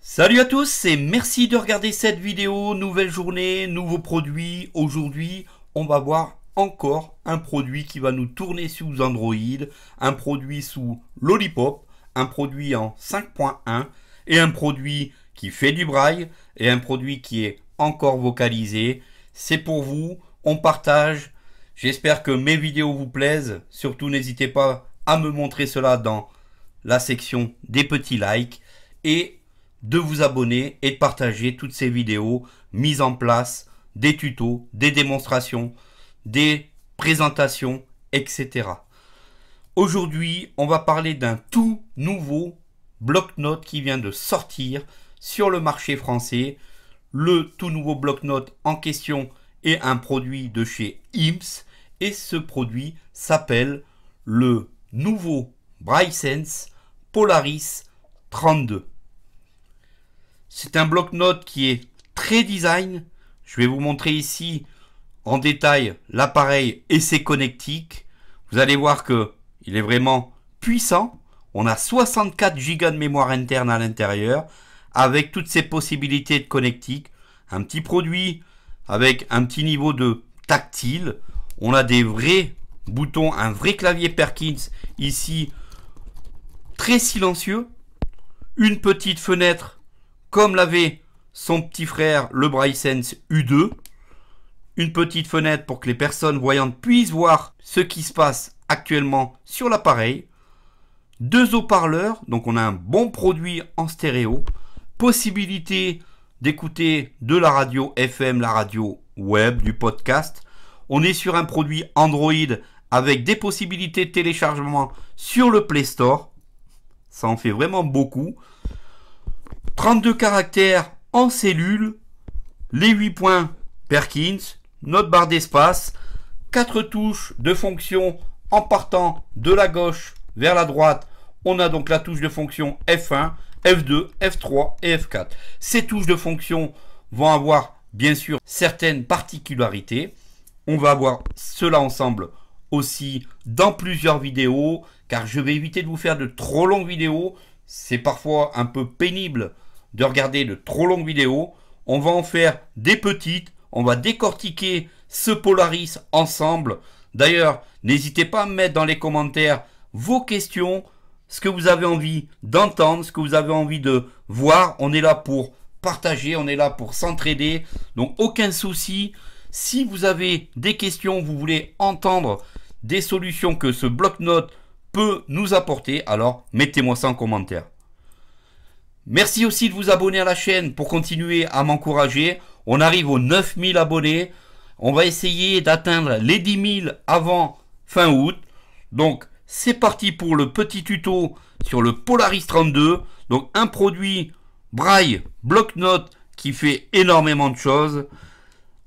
Salut à tous et merci de regarder cette vidéo. Nouvelle journée, nouveaux produits. Aujourd'hui, on va voir encore un produit qui va nous tourner sous Android, un produit sous Lollipop, un produit en 5.1 et un produit qui fait du braille et un produit qui est encore vocalisé. C'est pour vous, on partage. J'espère que mes vidéos vous plaisent. Surtout, n'hésitez pas à me montrer cela dans la section des petits likes et de vous abonner et de partager toutes ces vidéos mises en place, des tutos, des démonstrations, des présentations, etc. Aujourd'hui, on va parler d'un tout nouveau bloc-notes qui vient de sortir sur le marché français. Le tout nouveau bloc-notes en question et un produit de chez IMSS et ce produit s'appelle le nouveau Brysense Polaris 32. C'est un bloc-notes qui est très design. Je vais vous montrer ici en détail l'appareil et ses connectiques. Vous allez voir que il est vraiment puissant. On a 64 Go de mémoire interne à l'intérieur avec toutes ses possibilités de connectique. Un petit produit avec un petit niveau de tactile. On a des vrais boutons, un vrai clavier Perkins ici, très silencieux. Une petite fenêtre comme l'avait son petit frère le Brysense U2. Une petite fenêtre pour que les personnes voyantes puissent voir ce qui se passe actuellement sur l'appareil. Deux haut-parleurs, donc on a un bon produit en stéréo. Possibilité d'écouter de la radio FM, la radio web, du podcast. On est sur un produit Android avec des possibilités de téléchargement sur le Play Store. Ça en fait vraiment beaucoup. 32 caractères en cellule, les 8 points Perkins, notre barre d'espace, 4 touches de fonction en partant de la gauche vers la droite. On a donc la touche de fonction F1 F2, F3 et F4. Ces touches de fonction vont avoir bien sûr certaines particularités. On va voir cela ensemble aussi dans plusieurs vidéos car je vais éviter de vous faire de trop longues vidéos. C'est parfois un peu pénible de regarder de trop longues vidéos. On va en faire des petites. On va décortiquer ce Polaris ensemble. D'ailleurs, n'hésitez pas à mettre dans les commentaires vos questions ce que vous avez envie d'entendre, ce que vous avez envie de voir. On est là pour partager, on est là pour s'entraider. Donc aucun souci. Si vous avez des questions, vous voulez entendre des solutions que ce bloc-notes peut nous apporter, alors mettez-moi ça en commentaire. Merci aussi de vous abonner à la chaîne pour continuer à m'encourager. On arrive aux 9000 abonnés. On va essayer d'atteindre les 10 000 avant fin août. Donc c'est parti pour le petit tuto sur le Polaris 32. Donc un produit braille, bloc-notes qui fait énormément de choses.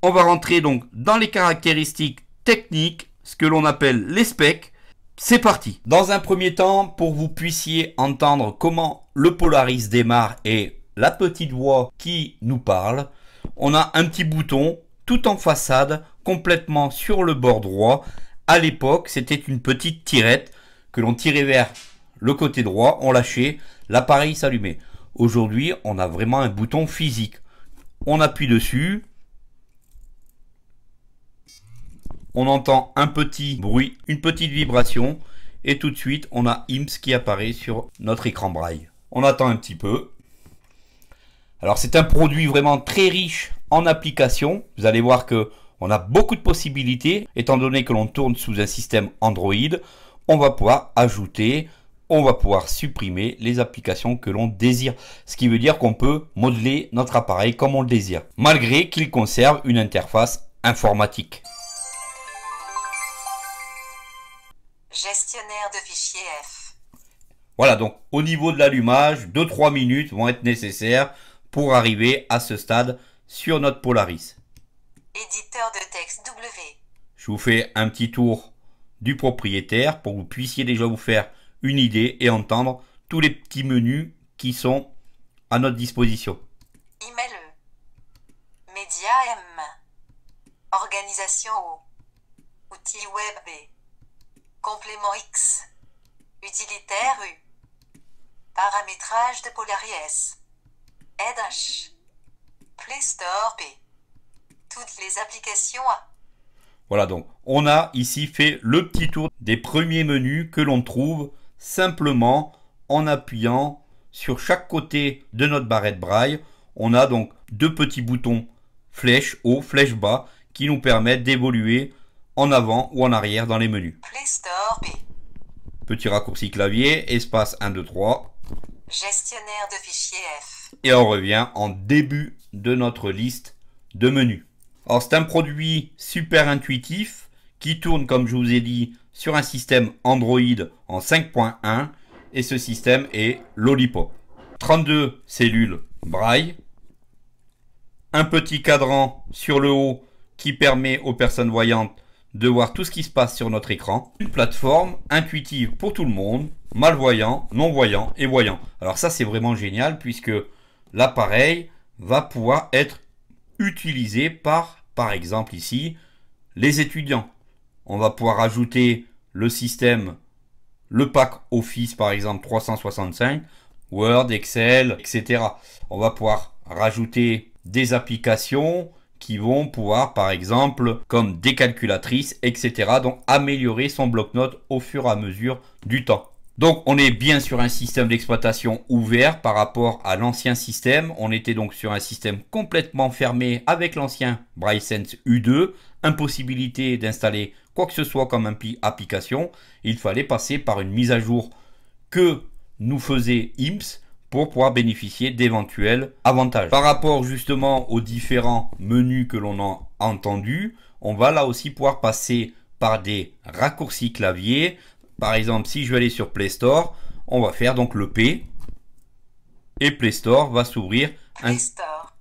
On va rentrer donc dans les caractéristiques techniques, ce que l'on appelle les specs. C'est parti Dans un premier temps, pour que vous puissiez entendre comment le Polaris démarre et la petite voix qui nous parle, on a un petit bouton tout en façade, complètement sur le bord droit. À l'époque, c'était une petite tirette que l'on tirait vers le côté droit, on lâchait, l'appareil s'allumait. Aujourd'hui, on a vraiment un bouton physique. On appuie dessus. On entend un petit bruit, une petite vibration. Et tout de suite, on a IMS qui apparaît sur notre écran braille. On attend un petit peu. Alors c'est un produit vraiment très riche en applications. Vous allez voir que on a beaucoup de possibilités étant donné que l'on tourne sous un système Android on va pouvoir ajouter, on va pouvoir supprimer les applications que l'on désire. Ce qui veut dire qu'on peut modeler notre appareil comme on le désire, malgré qu'il conserve une interface informatique. Gestionnaire de fichiers F. Voilà, donc au niveau de l'allumage, 2-3 minutes vont être nécessaires pour arriver à ce stade sur notre Polaris. Éditeur de texte W. Je vous fais un petit tour du propriétaire pour que vous puissiez déjà vous faire une idée et entendre tous les petits menus qui sont à notre disposition. Email Média M. Organisation O. outil Web B. Complément X. Utilitaire U. Paramétrage de Polaris, H. Play Store P. Toutes les applications A. Voilà donc, on a ici fait le petit tour des premiers menus que l'on trouve simplement en appuyant sur chaque côté de notre barrette braille. On a donc deux petits boutons flèche haut, flèche bas qui nous permettent d'évoluer en avant ou en arrière dans les menus. Play Store Petit raccourci clavier, espace 1, 2, 3. Gestionnaire de fichiers F. Et on revient en début de notre liste de menus. Alors c'est un produit super intuitif qui tourne, comme je vous ai dit, sur un système Android en 5.1 et ce système est Lollipop. 32 cellules braille, un petit cadran sur le haut qui permet aux personnes voyantes de voir tout ce qui se passe sur notre écran. Une plateforme intuitive pour tout le monde, malvoyant, non-voyant et voyant. Alors ça c'est vraiment génial puisque l'appareil va pouvoir être utilisé par, par exemple ici, les étudiants. On va pouvoir ajouter le système, le pack Office par exemple 365, Word, Excel, etc. On va pouvoir rajouter des applications qui vont pouvoir par exemple comme des calculatrices, etc. Donc améliorer son bloc note au fur et à mesure du temps. Donc on est bien sur un système d'exploitation ouvert par rapport à l'ancien système. On était donc sur un système complètement fermé avec l'ancien Brysense U2. Impossibilité d'installer quoi que ce soit comme application. Il fallait passer par une mise à jour que nous faisait IMSS pour pouvoir bénéficier d'éventuels avantages. Par rapport justement aux différents menus que l'on a entendus, on va là aussi pouvoir passer par des raccourcis clavier, par exemple, si je vais aller sur Play Store, on va faire donc le P. Et Play Store va s'ouvrir. Play Store.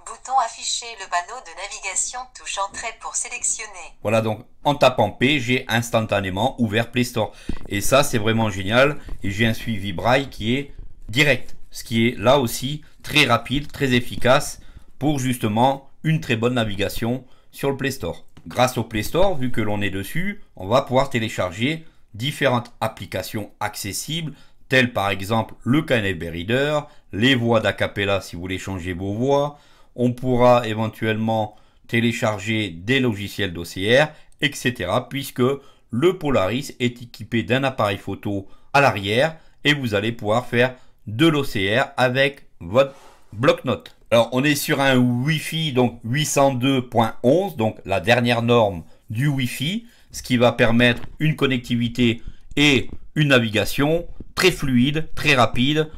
Bouton afficher le panneau de navigation, touche entrée pour sélectionner. Voilà donc en tapant P, j'ai instantanément ouvert Play Store. Et ça c'est vraiment génial. Et j'ai un suivi braille qui est direct. Ce qui est là aussi très rapide, très efficace pour justement une très bonne navigation sur le Play Store. Grâce au Play Store, vu que l'on est dessus, on va pouvoir télécharger différentes applications accessibles, telles par exemple le canet Reader, les voix d'acapella si vous voulez changer vos voix. On pourra éventuellement télécharger des logiciels d'OCR, etc. puisque le Polaris est équipé d'un appareil photo à l'arrière et vous allez pouvoir faire de l'OCR avec votre bloc-notes. Alors on est sur un Wi-Fi donc 802.11 donc la dernière norme du Wi-Fi ce qui va permettre une connectivité et une navigation très fluide, très rapide,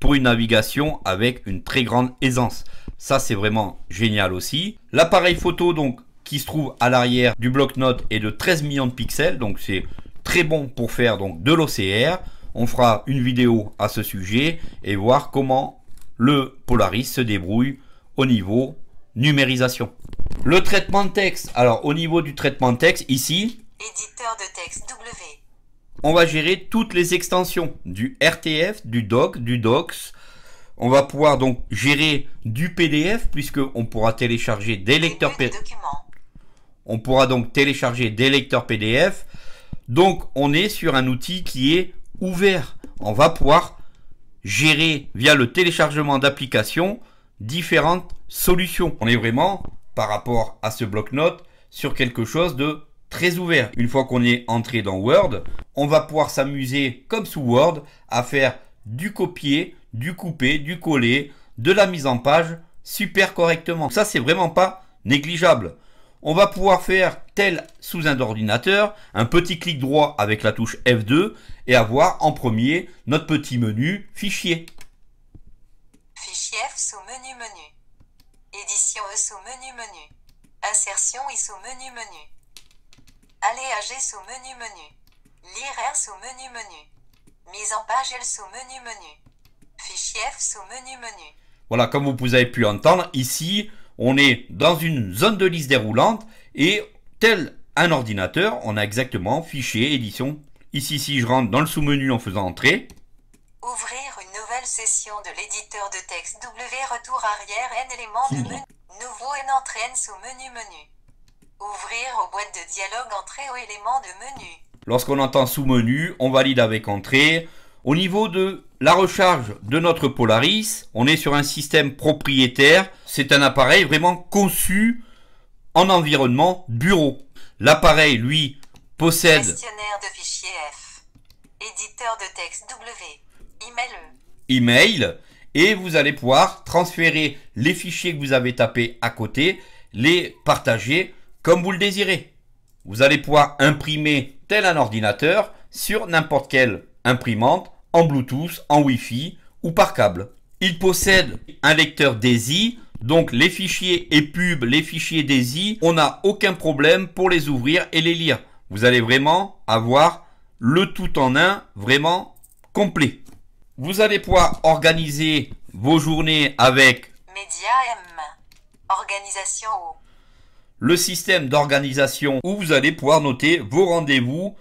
pour une navigation avec une très grande aisance. Ça, c'est vraiment génial aussi. L'appareil photo, donc, qui se trouve à l'arrière du bloc-notes est de 13 millions de pixels, donc c'est très bon pour faire donc de l'OCR. On fera une vidéo à ce sujet et voir comment le Polaris se débrouille au niveau numérisation. Le traitement de texte. Alors au niveau du traitement de texte, ici, éditeur de texte W. On va gérer toutes les extensions du RTF, du doc, du docs. On va pouvoir donc gérer du PDF puisqu'on pourra télécharger des lecteurs PDF. On pourra donc télécharger des lecteurs PDF. Donc on est sur un outil qui est ouvert. On va pouvoir gérer via le téléchargement d'applications différentes solutions. On est vraiment, par rapport à ce bloc-notes, sur quelque chose de très ouvert. Une fois qu'on est entré dans Word, on va pouvoir s'amuser, comme sous Word, à faire du copier, du couper, du coller, de la mise en page super correctement. Ça, c'est vraiment pas négligeable. On va pouvoir faire tel sous un ordinateur, un petit clic droit avec la touche F2 et avoir en premier notre petit menu fichier fief sous menu menu. Édition e sous menu menu. Insertion I sous menu menu. G, sous menu menu. Lire R sous menu menu. Mise en page L sous menu menu. Fichier sous menu menu. Voilà, comme vous avez pu entendre, ici, on est dans une zone de liste déroulante et tel un ordinateur, on a exactement fichier, édition. Ici, si je rentre dans le sous-menu en faisant entrer. Ouvrir session de l'éditeur de texte W retour arrière N éléments de menu nouveau N entrée sous menu menu. Ouvrir aux boîtes de dialogue entrée aux éléments de menu. Lorsqu'on entend sous menu, on valide avec entrée. Au niveau de la recharge de notre Polaris, on est sur un système propriétaire. C'est un appareil vraiment conçu en environnement bureau. L'appareil, lui, possède... Gestionnaire de fichiers F. Éditeur de texte W. Email e email et vous allez pouvoir transférer les fichiers que vous avez tapés à côté, les partager comme vous le désirez. Vous allez pouvoir imprimer tel un ordinateur sur n'importe quelle imprimante en Bluetooth, en Wi-Fi ou par câble. Il possède un lecteur DAISY, donc les fichiers et pubs, les fichiers DAISY, on n'a aucun problème pour les ouvrir et les lire. Vous allez vraiment avoir le tout en un vraiment complet. Vous allez pouvoir organiser vos journées avec Média Organisation Le système d'organisation où vous allez pouvoir noter vos rendez-vous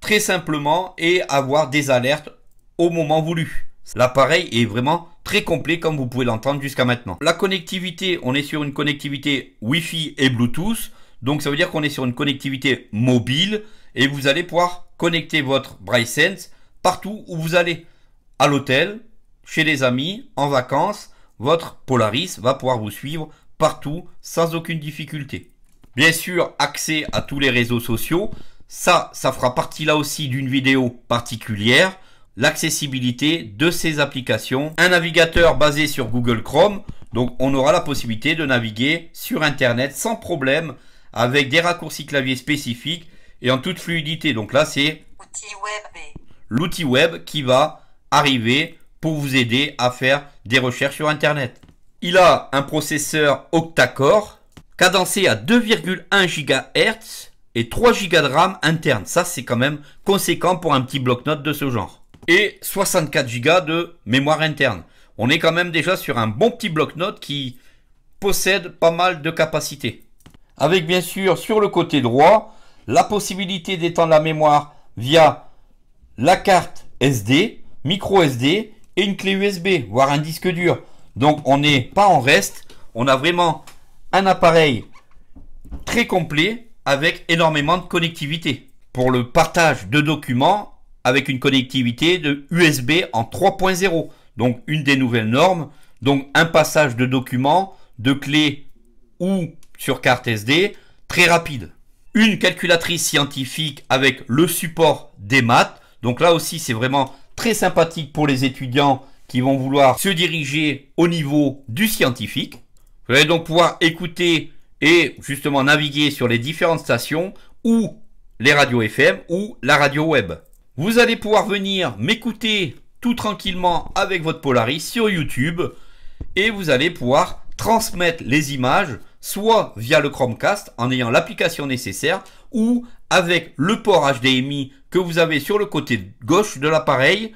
très simplement et avoir des alertes au moment voulu. L'appareil est vraiment très complet comme vous pouvez l'entendre jusqu'à maintenant. La connectivité, on est sur une connectivité Wi-Fi et Bluetooth. Donc ça veut dire qu'on est sur une connectivité mobile et vous allez pouvoir connecter votre BrySense partout où vous allez à l'hôtel, chez les amis, en vacances, votre Polaris va pouvoir vous suivre partout sans aucune difficulté. Bien sûr, accès à tous les réseaux sociaux, ça, ça fera partie là aussi d'une vidéo particulière, l'accessibilité de ces applications. Un navigateur basé sur Google Chrome, donc on aura la possibilité de naviguer sur Internet sans problème avec des raccourcis clavier spécifiques et en toute fluidité. Donc là, c'est l'outil web qui va arriver pour vous aider à faire des recherches sur Internet. Il a un processeur octa-core cadencé à 2,1 GHz et 3 Go de RAM interne. Ça, c'est quand même conséquent pour un petit bloc-notes de ce genre. Et 64 Go de mémoire interne. On est quand même déjà sur un bon petit bloc-notes qui possède pas mal de capacités. Avec bien sûr sur le côté droit la possibilité d'étendre la mémoire via la carte SD micro SD et une clé USB, voire un disque dur. Donc on n'est pas en reste, on a vraiment un appareil très complet avec énormément de connectivité. Pour le partage de documents avec une connectivité de USB en 3.0, donc une des nouvelles normes, donc un passage de documents, de clés ou sur carte SD très rapide. Une calculatrice scientifique avec le support des maths. Donc là aussi, c'est vraiment très sympathique pour les étudiants qui vont vouloir se diriger au niveau du scientifique. Vous allez donc pouvoir écouter et justement naviguer sur les différentes stations ou les radios FM ou la radio web. Vous allez pouvoir venir m'écouter tout tranquillement avec votre Polaris sur YouTube et vous allez pouvoir transmettre les images soit via le Chromecast en ayant l'application nécessaire ou avec le port HDMI que vous avez sur le côté gauche de l'appareil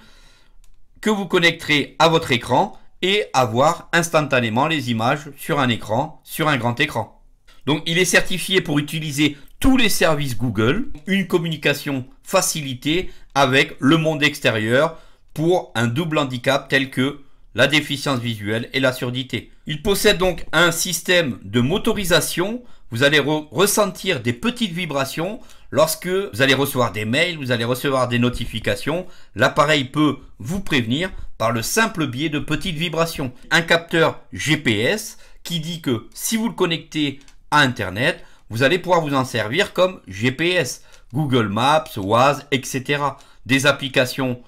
que vous connecterez à votre écran et avoir instantanément les images sur un écran, sur un grand écran. Donc il est certifié pour utiliser tous les services Google, une communication facilitée avec le monde extérieur pour un double handicap tel que la déficience visuelle et la surdité. Il possède donc un système de motorisation vous allez ressentir des petites vibrations lorsque vous allez recevoir des mails, vous allez recevoir des notifications. L'appareil peut vous prévenir par le simple biais de petites vibrations. Un capteur GPS qui dit que si vous le connectez à Internet, vous allez pouvoir vous en servir comme GPS, Google Maps, Waze, etc. Des applications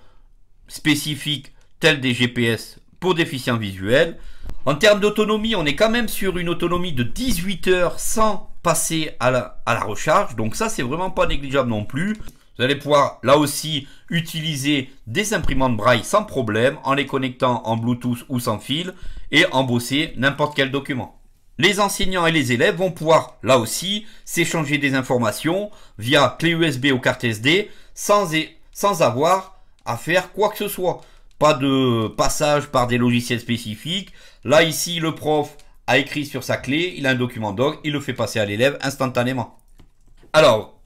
spécifiques telles des GPS pour déficients visuels, en termes d'autonomie, on est quand même sur une autonomie de 18 heures sans passer à la, recharge. Donc ça, c'est vraiment pas négligeable non plus. Vous allez pouvoir là aussi utiliser des imprimantes braille sans problème en les connectant en Bluetooth ou sans fil et embosser n'importe quel document. Les enseignants et les élèves vont pouvoir là aussi s'échanger des informations via clé USB ou carte SD sans, sans avoir à faire quoi que ce soit pas de passage par des logiciels spécifiques. Là, ici, le prof a écrit sur sa clé, il a un document doc, il le fait passer à l'élève instantanément. Alors,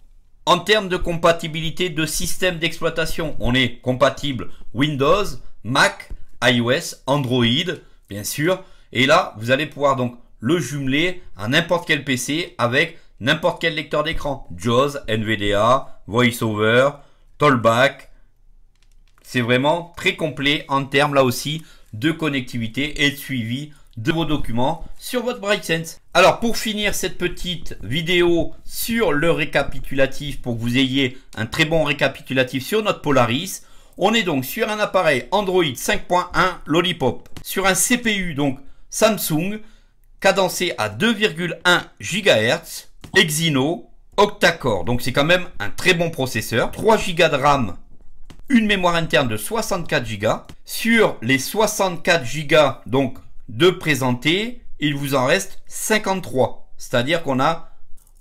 en termes de compatibilité de système d'exploitation, on est compatible Windows, Mac, iOS, Android, bien sûr. Et là, vous allez pouvoir donc le jumeler à n'importe quel PC avec n'importe quel lecteur d'écran. JAWS, NVDA, VoiceOver, Tollback, c'est vraiment très complet en termes là aussi de connectivité et de suivi de vos documents sur votre BrightSense. Alors pour finir cette petite vidéo sur le récapitulatif pour que vous ayez un très bon récapitulatif sur notre Polaris, on est donc sur un appareil Android 5.1 Lollipop, sur un CPU donc Samsung cadencé à 2,1 GHz, Exynos octa-core. Donc c'est quand même un très bon processeur, 3 Go de RAM une mémoire interne de 64 Go. Sur les 64 Go donc de présenté, il vous en reste 53. C'est-à-dire qu'on a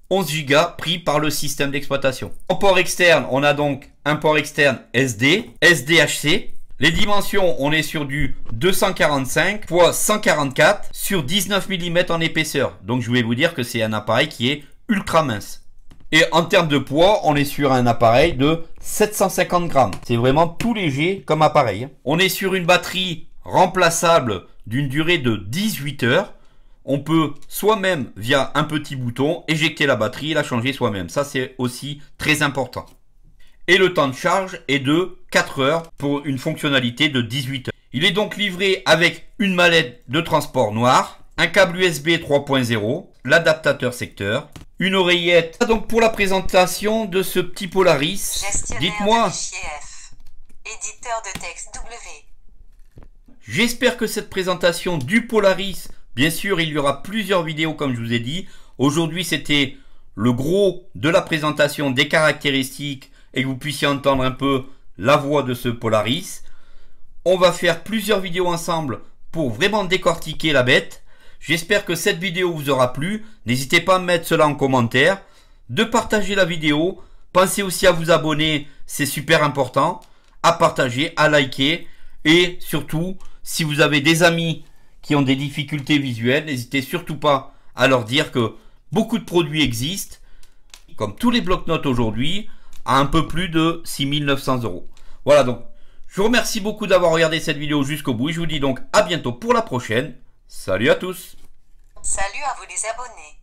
11 Go pris par le système d'exploitation. Au port externe, on a donc un port externe SD, SDHC. Les dimensions, on est sur du 245 x 144 sur 19 mm en épaisseur. Donc je voulais vous dire que c'est un appareil qui est ultra mince. Et en termes de poids, on est sur un appareil de 750 grammes. C'est vraiment tout léger comme appareil. Hein. On est sur une batterie remplaçable d'une durée de 18 heures. On peut soi-même, via un petit bouton, éjecter la batterie et la changer soi-même. Ça, c'est aussi très important. Et le temps de charge est de 4 heures pour une fonctionnalité de 18 heures. Il est donc livré avec une mallette de transport noire, un câble USB 3.0, l'adaptateur secteur, une oreillette. Ah, donc pour la présentation de ce petit Polaris, dites-moi. J'espère que cette présentation du Polaris, bien sûr, il y aura plusieurs vidéos comme je vous ai dit. Aujourd'hui, c'était le gros de la présentation des caractéristiques et que vous puissiez entendre un peu la voix de ce Polaris. On va faire plusieurs vidéos ensemble pour vraiment décortiquer la bête. J'espère que cette vidéo vous aura plu. N'hésitez pas à mettre cela en commentaire, de partager la vidéo. Pensez aussi à vous abonner, c'est super important. À partager, à liker. Et surtout, si vous avez des amis qui ont des difficultés visuelles, n'hésitez surtout pas à leur dire que beaucoup de produits existent, comme tous les blocs-notes aujourd'hui, à un peu plus de 6900 euros. Voilà donc, je vous remercie beaucoup d'avoir regardé cette vidéo jusqu'au bout. je vous dis donc à bientôt pour la prochaine. Salut à tous Salut à vous les abonnés